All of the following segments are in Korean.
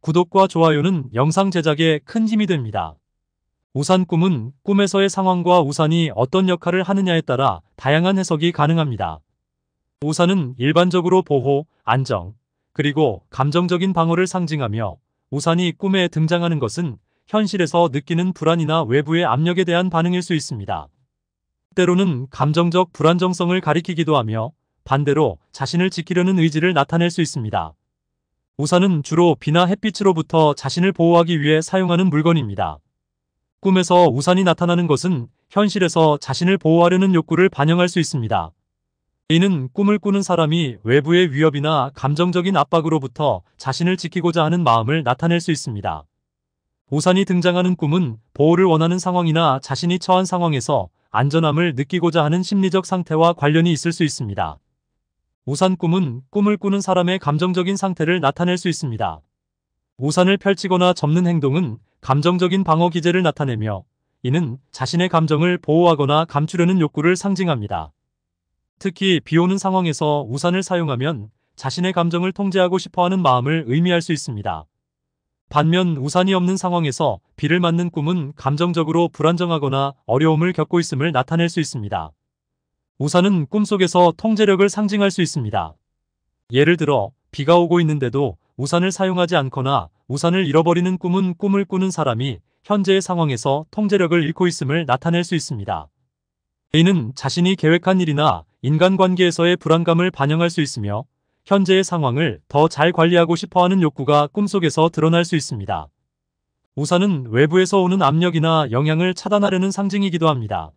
구독과 좋아요는 영상 제작에 큰 힘이 됩니다. 우산 꿈은 꿈에서의 상황과 우산이 어떤 역할을 하느냐에 따라 다양한 해석이 가능합니다. 우산은 일반적으로 보호, 안정, 그리고 감정적인 방어를 상징하며 우산이 꿈에 등장하는 것은 현실에서 느끼는 불안이나 외부의 압력에 대한 반응일 수 있습니다. 때로는 감정적 불안정성을 가리키기도 하며 반대로 자신을 지키려는 의지를 나타낼 수 있습니다. 우산은 주로 비나 햇빛으로부터 자신을 보호하기 위해 사용하는 물건입니다. 꿈에서 우산이 나타나는 것은 현실에서 자신을 보호하려는 욕구를 반영할 수 있습니다. 이는 꿈을 꾸는 사람이 외부의 위협이나 감정적인 압박으로부터 자신을 지키고자 하는 마음을 나타낼 수 있습니다. 우산이 등장하는 꿈은 보호를 원하는 상황이나 자신이 처한 상황에서 안전함을 느끼고자 하는 심리적 상태와 관련이 있을 수 있습니다. 우산 꿈은 꿈을 꾸는 사람의 감정적인 상태를 나타낼 수 있습니다. 우산을 펼치거나 접는 행동은 감정적인 방어 기제를 나타내며 이는 자신의 감정을 보호하거나 감추려는 욕구를 상징합니다. 특히 비오는 상황에서 우산을 사용하면 자신의 감정을 통제하고 싶어하는 마음을 의미할 수 있습니다. 반면 우산이 없는 상황에서 비를 맞는 꿈은 감정적으로 불안정하거나 어려움을 겪고 있음을 나타낼 수 있습니다. 우산은 꿈속에서 통제력을 상징할 수 있습니다. 예를 들어 비가 오고 있는데도 우산을 사용하지 않거나 우산을 잃어버리는 꿈은 꿈을 꾸는 사람이 현재의 상황에서 통제력을 잃고 있음을 나타낼 수 있습니다. A는 자신이 계획한 일이나 인간관계에서의 불안감을 반영할 수 있으며 현재의 상황을 더 잘 관리하고 싶어하는 욕구가 꿈속에서 드러날 수 있습니다. 우산은 외부에서 오는 압력이나 영향을 차단하려는 상징이기도 합니다.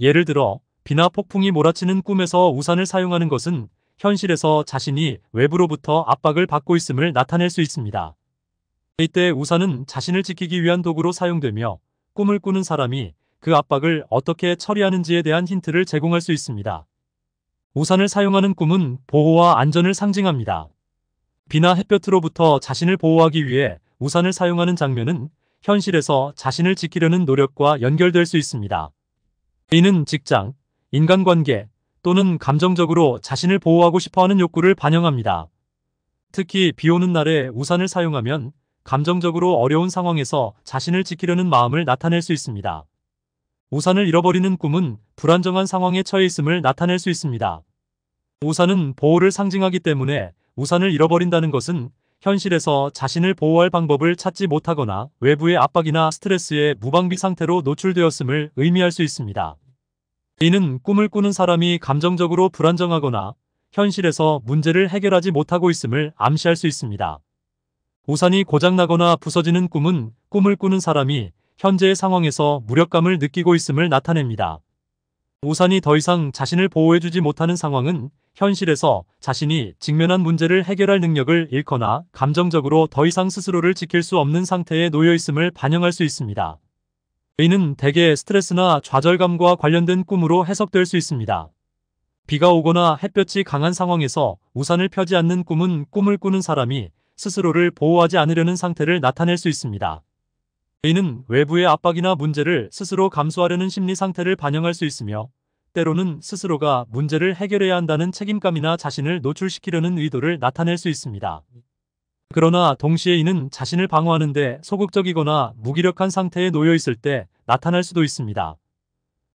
예를 들어 비나 폭풍이 몰아치는 꿈에서 우산을 사용하는 것은 현실에서 자신이 외부로부터 압박을 받고 있음을 나타낼 수 있습니다. 이때 우산은 자신을 지키기 위한 도구로 사용되며 꿈을 꾸는 사람이 그 압박을 어떻게 처리하는지에 대한 힌트를 제공할 수 있습니다. 우산을 사용하는 꿈은 보호와 안전을 상징합니다. 비나 햇볕으로부터 자신을 보호하기 위해 우산을 사용하는 장면은 현실에서 자신을 지키려는 노력과 연결될 수 있습니다. 이는 직장, 인간관계 또는 감정적으로 자신을 보호하고 싶어하는 욕구를 반영합니다. 특히 비오는 날에 우산을 사용하면 감정적으로 어려운 상황에서 자신을 지키려는 마음을 나타낼 수 있습니다. 우산을 잃어버리는 꿈은 불안정한 상황에 처해 있음을 나타낼 수 있습니다. 우산은 보호를 상징하기 때문에 우산을 잃어버린다는 것은 현실에서 자신을 보호할 방법을 찾지 못하거나 외부의 압박이나 스트레스에 무방비 상태로 노출되었음을 의미할 수 있습니다. 이는 꿈을 꾸는 사람이 감정적으로 불안정하거나 현실에서 문제를 해결하지 못하고 있음을 암시할 수 있습니다. 우산이 고장나거나 부서지는 꿈은 꿈을 꾸는 사람이 현재의 상황에서 무력감을 느끼고 있음을 나타냅니다. 우산이 더 이상 자신을 보호해주지 못하는 상황은 현실에서 자신이 직면한 문제를 해결할 능력을 잃거나 감정적으로 더 이상 스스로를 지킬 수 없는 상태에 놓여 있음을 반영할 수 있습니다. 의는 대개 스트레스나 좌절감과 관련된 꿈으로 해석될 수 있습니다. 비가 오거나 햇볕이 강한 상황에서 우산을 펴지 않는 꿈은 꿈을 꾸는 사람이 스스로를 보호하지 않으려는 상태를 나타낼 수 있습니다. 의는 외부의 압박이나 문제를 스스로 감수하려는 심리 상태를 반영할 수 있으며 때로는 스스로가 문제를 해결해야 한다는 책임감이나 자신을 노출시키려는 의도를 나타낼 수 있습니다. 그러나 동시에 이는 자신을 방어하는데 소극적이거나 무기력한 상태에 놓여 있을 때 나타날 수도 있습니다.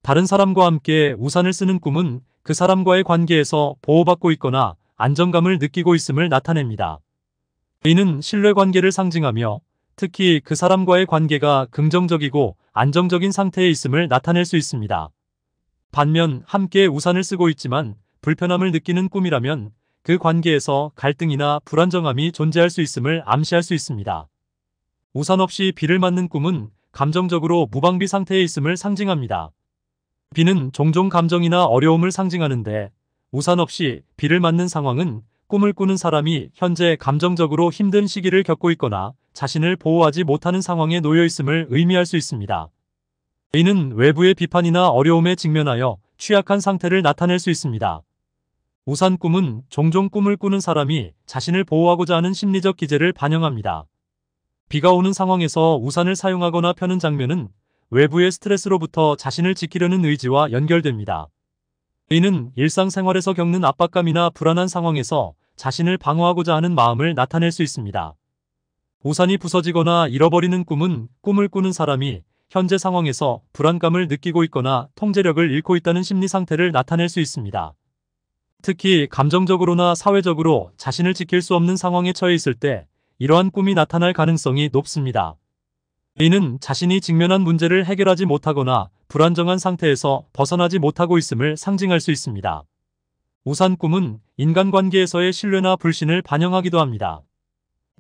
다른 사람과 함께 우산을 쓰는 꿈은 그 사람과의 관계에서 보호받고 있거나 안정감을 느끼고 있음을 나타냅니다. 이는 신뢰관계를 상징하며 특히 그 사람과의 관계가 긍정적이고 안정적인 상태에 있음을 나타낼 수 있습니다. 반면 함께 우산을 쓰고 있지만 불편함을 느끼는 꿈이라면 그 관계에서 갈등이나 불안정함이 존재할 수 있음을 암시할 수 있습니다. 우산 없이 비를 맞는 꿈은 감정적으로 무방비 상태에 있음을 상징합니다. 비는 종종 감정이나 어려움을 상징하는데 우산 없이 비를 맞는 상황은 꿈을 꾸는 사람이 현재 감정적으로 힘든 시기를 겪고 있거나 자신을 보호하지 못하는 상황에 놓여 있음을 의미할 수 있습니다. a 는 외부의 비판이나 어려움에 직면하여 취약한 상태를 나타낼 수 있습니다. 우산 꿈은 종종 꿈을 꾸는 사람이 자신을 보호하고자 하는 심리적 기제를 반영합니다. 비가 오는 상황에서 우산을 사용하거나 펴는 장면은 외부의 스트레스로부터 자신을 지키려는 의지와 연결됩니다. 이는 일상생활에서 겪는 압박감이나 불안한 상황에서 자신을 방어하고자 하는 마음을 나타낼 수 있습니다. 우산이 부서지거나 잃어버리는 꿈은 꿈을 꾸는 사람이 현재 상황에서 불안감을 느끼고 있거나 통제력을 잃고 있다는 심리 상태를 나타낼 수 있습니다. 특히 감정적으로나 사회적으로 자신을 지킬 수 없는 상황에 처해 있을 때 이러한 꿈이 나타날 가능성이 높습니다. 이는 자신이 직면한 문제를 해결하지 못하거나 불안정한 상태에서 벗어나지 못하고 있음을 상징할 수 있습니다. 우산 꿈은 인간관계에서의 신뢰나 불신을 반영하기도 합니다.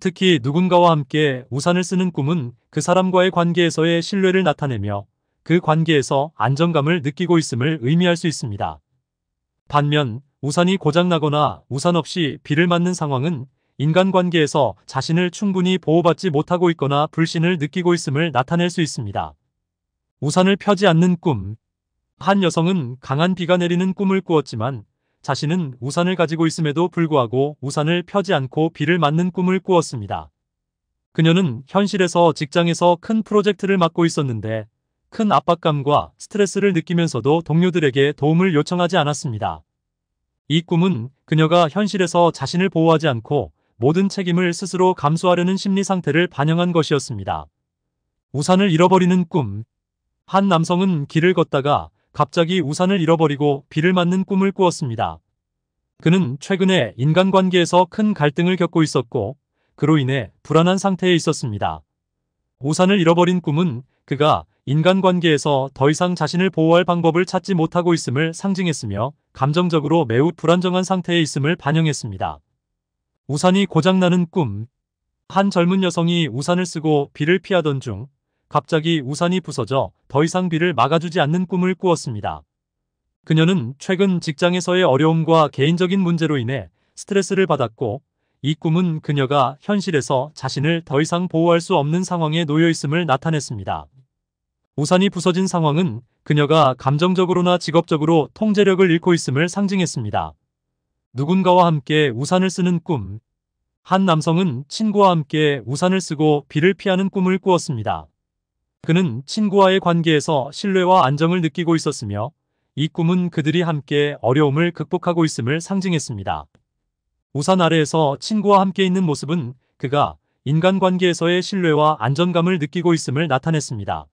특히 누군가와 함께 우산을 쓰는 꿈은 그 사람과의 관계에서의 신뢰를 나타내며 그 관계에서 안정감을 느끼고 있음을 의미할 수 있습니다. 반면 우산이 고장나거나 우산 없이 비를 맞는 상황은 인간관계에서 자신을 충분히 보호받지 못하고 있거나 불신을 느끼고 있음을 나타낼 수 있습니다. 우산을 펴지 않는 꿈. 한 여성은 강한 비가 내리는 꿈을 꾸었지만 자신은 우산을 가지고 있음에도 불구하고 우산을 펴지 않고 비를 맞는 꿈을 꾸었습니다. 그녀는 현실에서 직장에서 큰 프로젝트를 맡고 있었는데 큰 압박감과 스트레스를 느끼면서도 동료들에게 도움을 요청하지 않았습니다. 이 꿈은 그녀가 현실에서 자신을 보호하지 않고 모든 책임을 스스로 감수하려는 심리 상태를 반영한 것이었습니다. 우산을 잃어버리는 꿈. 한 남성은 길을 걷다가 갑자기 우산을 잃어버리고 비를 맞는 꿈을 꾸었습니다. 그는 최근에 인간관계에서 큰 갈등을 겪고 있었고, 그로 인해 불안한 상태에 있었습니다. 우산을 잃어버린 꿈은 그가 인간관계에서 더 이상 자신을 보호할 방법을 찾지 못하고 있음을 상징했으며 감정적으로 매우 불안정한 상태에 있음을 반영했습니다. 우산이 고장나는 꿈 한 젊은 여성이 우산을 쓰고 비를 피하던 중 갑자기 우산이 부서져 더 이상 비를 막아주지 않는 꿈을 꾸었습니다. 그녀는 최근 직장에서의 어려움과 개인적인 문제로 인해 스트레스를 받았고 이 꿈은 그녀가 현실에서 자신을 더 이상 보호할 수 없는 상황에 놓여있음을 나타냈습니다. 우산이 부서진 상황은 그녀가 감정적으로나 직업적으로 통제력을 잃고 있음을 상징했습니다. 누군가와 함께 우산을 쓰는 꿈. 한 남성은 친구와 함께 우산을 쓰고 비를 피하는 꿈을 꾸었습니다. 그는 친구와의 관계에서 신뢰와 안정을 느끼고 있었으며 이 꿈은 그들이 함께 어려움을 극복하고 있음을 상징했습니다. 우산 아래에서 친구와 함께 있는 모습은 그가 인간관계에서의 신뢰와 안정감을 느끼고 있음을 나타냈습니다.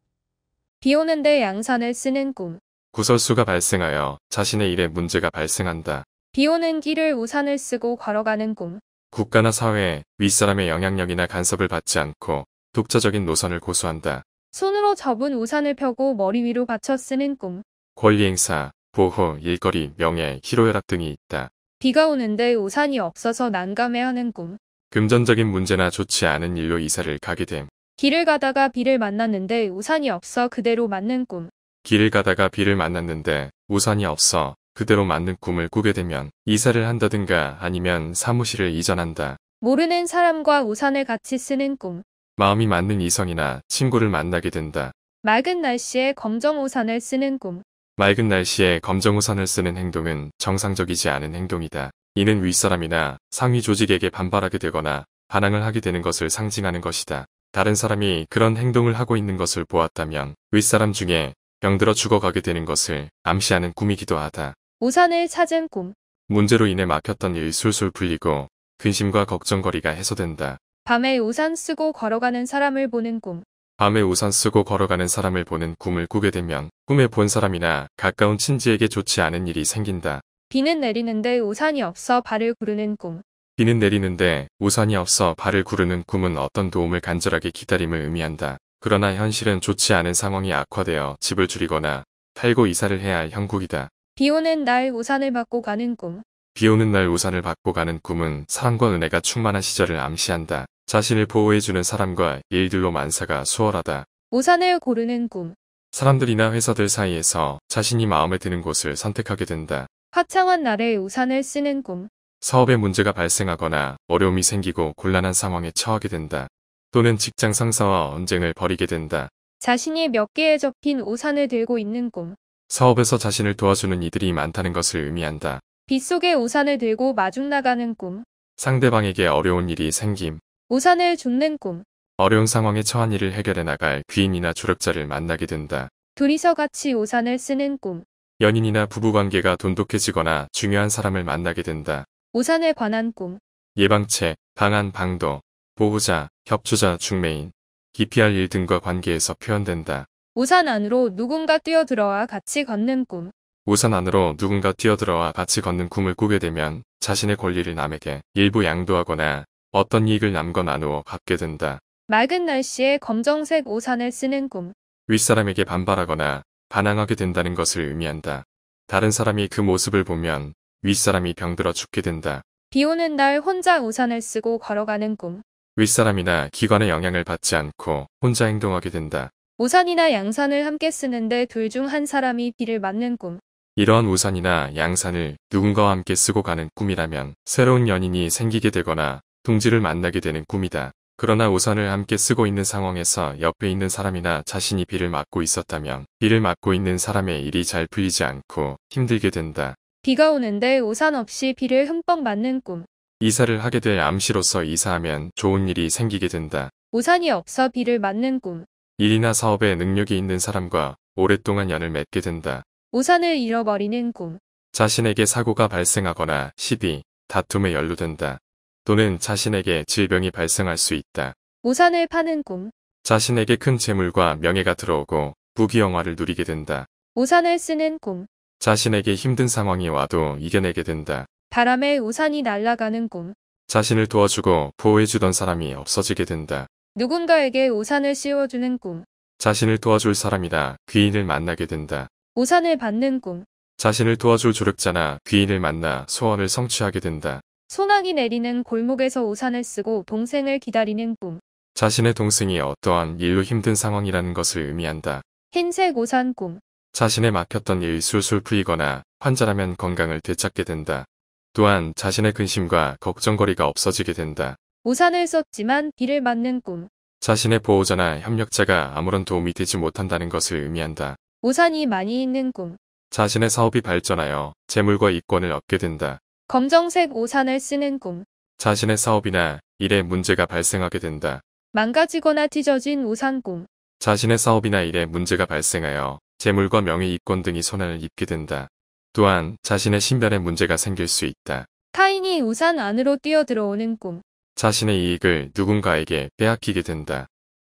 비 오는데 양산을 쓰는 꿈. 구설수가 발생하여 자신의 일에 문제가 발생한다. 비 오는 길을 우산을 쓰고 걸어가는 꿈. 국가나 사회에 윗사람의 영향력이나 간섭을 받지 않고 독자적인 노선을 고수한다. 손으로 접은 우산을 펴고 머리 위로 받쳐 쓰는 꿈. 권리 행사, 보호, 일거리, 명예, 희로애락 등이 있다. 비가 오는데 우산이 없어서 난감해하는 꿈. 금전적인 문제나 좋지 않은 일로 이사를 가게 됨. 길을 가다가 비를 만났는데 우산이 없어 그대로 맞는 꿈. 길을 가다가 비를 만났는데 우산이 없어 그대로 맞는 꿈을 꾸게 되면 이사를 한다든가 아니면 사무실을 이전한다. 모르는 사람과 우산을 같이 쓰는 꿈. 마음이 맞는 이성이나 친구를 만나게 된다. 맑은 날씨에 검정 우산을 쓰는 꿈. 맑은 날씨에 검정우산을 쓰는 행동은 정상적이지 않은 행동이다. 이는 윗사람이나 상위 조직에게 반발하게 되거나 반항을 하게 되는 것을 상징하는 것이다. 다른 사람이 그런 행동을 하고 있는 것을 보았다면 윗사람 중에 병들어 죽어가게 되는 것을 암시하는 꿈이기도 하다. 우산을 찾은 꿈. 문제로 인해 막혔던 일 술술 풀리고 근심과 걱정거리가 해소된다. 밤에 우산 쓰고 걸어가는 사람을 보는 꿈. 밤에 우산 쓰고 걸어가는 사람을 보는 꿈을 꾸게 되면 꿈에 본 사람이나 가까운 친지에게 좋지 않은 일이 생긴다. 비는 내리는데 우산이 없어 발을 구르는 꿈. 비는 내리는데 우산이 없어 발을 구르는 꿈은 어떤 도움을 간절하게 기다림을 의미한다. 그러나 현실은 좋지 않은 상황이 악화되어 집을 줄이거나 팔고 이사를 해야 할 형국이다. 비 오는 날 우산을 받고 가는 꿈. 비 오는 날 우산을 받고 가는 꿈은 사랑과 은혜가 충만한 시절을 암시한다. 자신을 보호해주는 사람과 일들로 만사가 수월하다. 우산을 고르는 꿈. 사람들이나 회사들 사이에서 자신이 마음에 드는 곳을 선택하게 된다. 화창한 날에 우산을 쓰는 꿈. 사업에 문제가 발생하거나 어려움이 생기고 곤란한 상황에 처하게 된다. 또는 직장 상사와 언쟁을 벌이게 된다. 자신이 몇 개에 접힌 우산을 들고 있는 꿈. 사업에서 자신을 도와주는 이들이 많다는 것을 의미한다. 빗속에 우산을 들고 마중 나가는 꿈. 상대방에게 어려운 일이 생김. 우산을 줍는 꿈. 어려운 상황에 처한 일을 해결해 나갈 귀인이나 조력자를 만나게 된다. 둘이서 같이 우산을 쓰는 꿈. 연인이나 부부관계가 돈독해지거나 중요한 사람을 만나게 된다. 우산에 관한 꿈. 예방책, 방안 방도, 보호자, 협조자, 중매인, 기피할 일 등과 관계에서 표현된다. 우산 안으로 누군가 뛰어들어와 같이 걷는 꿈. 우산 안으로 누군가 뛰어들어와 같이 걷는 꿈을 꾸게 되면 자신의 권리를 남에게 일부 양도하거나 어떤 이익을 남과 나누어 갖게 된다. 맑은 날씨에 검정색 우산을 쓰는 꿈. 윗사람에게 반발하거나 반항하게 된다는 것을 의미한다. 다른 사람이 그 모습을 보면 윗사람이 병들어 죽게 된다. 비 오는 날 혼자 우산을 쓰고 걸어가는 꿈. 윗사람이나 기관의 영향을 받지 않고 혼자 행동하게 된다. 우산이나 양산을 함께 쓰는데 둘 중 한 사람이 비를 맞는 꿈. 이러한 우산이나 양산을 누군가와 함께 쓰고 가는 꿈이라면 새로운 연인이 생기게 되거나 둥지를 만나게 되는 꿈이다. 그러나 우산을 함께 쓰고 있는 상황에서 옆에 있는 사람이나 자신이 비를 맞고 있었다면 비를 맞고 있는 사람의 일이 잘 풀리지 않고 힘들게 된다. 비가 오는데 우산 없이 비를 흠뻑 맞는 꿈. 이사를 하게 될 암시로서 이사하면 좋은 일이 생기게 된다. 우산이 없어 비를 맞는 꿈. 일이나 사업에 능력이 있는 사람과 오랫동안 연을 맺게 된다. 우산을 잃어버리는 꿈. 자신에게 사고가 발생하거나 시비, 다툼에 연루된다. 또는 자신에게 질병이 발생할 수 있다. 우산을 파는 꿈. 자신에게 큰 재물과 명예가 들어오고 부귀영화를 누리게 된다. 우산을 쓰는 꿈. 자신에게 힘든 상황이 와도 이겨내게 된다. 바람에 우산이 날아가는 꿈. 자신을 도와주고 보호해주던 사람이 없어지게 된다. 누군가에게 우산을 씌워주는 꿈. 자신을 도와줄 사람이나 귀인을 만나게 된다. 우산을 받는 꿈. 자신을 도와줄 조력자나 귀인을 만나 소원을 성취하게 된다. 소나기 내리는 골목에서 우산을 쓰고 동생을 기다리는 꿈. 자신의 동생이 어떠한 일로 힘든 상황이라는 것을 의미한다. 흰색 우산 꿈. 자신의 막혔던 일 술술 풀이거나 환자라면 건강을 되찾게 된다. 또한 자신의 근심과 걱정거리가 없어지게 된다. 우산을 썼지만 비를 맞는 꿈. 자신의 보호자나 협력자가 아무런 도움이 되지 못한다는 것을 의미한다. 우산이 많이 있는 꿈. 자신의 사업이 발전하여 재물과 이권을 얻게 된다. 검정색 우산을 쓰는 꿈. 자신의 사업이나 일에 문제가 발생하게 된다. 망가지거나 찢어진 우산 꿈. 자신의 사업이나 일에 문제가 발생하여 재물과 명예 이권 등이 손해를 입게 된다. 또한 자신의 신변에 문제가 생길 수 있다. 타인이 우산 안으로 뛰어들어오는 꿈. 자신의 이익을 누군가에게 빼앗기게 된다.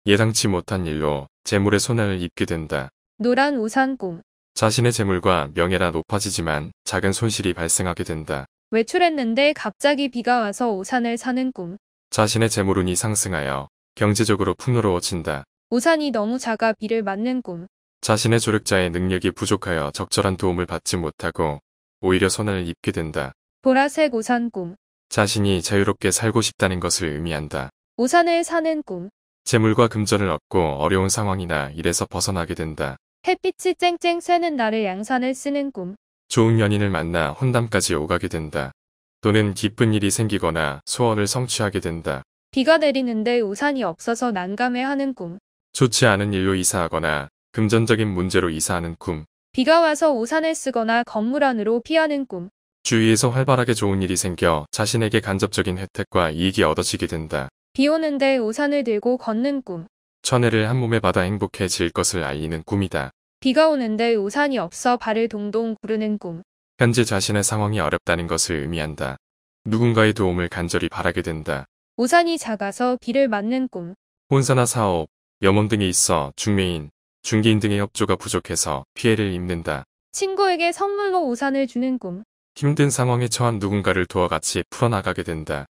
예상치 못한 일로 재물의 손해를 입게 된다. 노란 우산 꿈. 자신의 재물과 명예라 높아지지만 작은 손실이 발생하게 된다. 외출했는데 갑자기 비가 와서 우산을 사는 꿈. 자신의 재물운이 상승하여 경제적으로 풍요로워진다. 우산이 너무 작아 비를 맞는 꿈. 자신의 조력자의 능력이 부족하여 적절한 도움을 받지 못하고 오히려 손을 입게 된다. 보라색 우산 꿈. 자신이 자유롭게 살고 싶다는 것을 의미한다. 우산을 사는 꿈. 재물과 금전을 얻고 어려운 상황이나 일에서 벗어나게 된다. 햇빛이 쨍쨍 쐬는 날을 양산을 쓰는 꿈. 좋은 연인을 만나 혼담까지 오가게 된다. 또는 기쁜 일이 생기거나 소원을 성취하게 된다. 비가 내리는데 우산이 없어서 난감해하는 꿈. 좋지 않은 일로 이사하거나 금전적인 문제로 이사하는 꿈. 비가 와서 우산을 쓰거나 건물 안으로 피하는 꿈. 주위에서 활발하게 좋은 일이 생겨 자신에게 간접적인 혜택과 이익이 얻어지게 된다. 비 오는데 우산을 들고 걷는 꿈. 천혜를 한 몸에 받아 행복해질 것을 알리는 꿈이다. 비가 오는데 우산이 없어 발을 동동 구르는 꿈. 현재 자신의 상황이 어렵다는 것을 의미한다. 누군가의 도움을 간절히 바라게 된다. 우산이 작아서 비를 맞는 꿈. 혼사나 사업, 염원 등에 있어 중매인, 중개인 등의 협조가 부족해서 피해를 입는다. 친구에게 선물로 우산을 주는 꿈. 힘든 상황에 처한 누군가를 도와 같이 풀어나가게 된다.